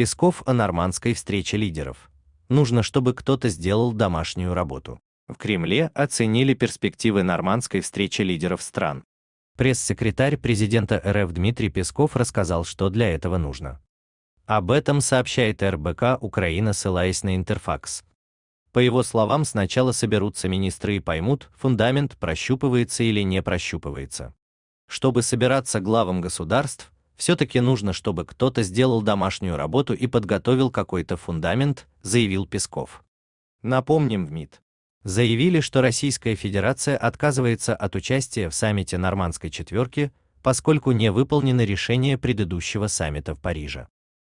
Песков о нормандской встрече лидеров. Нужно, чтобы кто-то сделал домашнюю работу. В Кремле оценили перспективы нормандской встречи лидеров стран. Пресс-секретарь президента РФ Дмитрий Песков рассказал, что для этого нужно. Об этом сообщает РБК Украина, ссылаясь на Интерфакс. По его словам, сначала соберутся министры и поймут, фундамент прощупывается или не прощупывается. Чтобы собираться главам государств, все-таки нужно, чтобы кто-то сделал домашнюю работу и подготовил какой-то фундамент, заявил Песков. Напомним, в МИД заявили, что Российская Федерация отказывается от участия в саммите Нормандской четверки, поскольку не выполнено решение предыдущего саммита в Париже.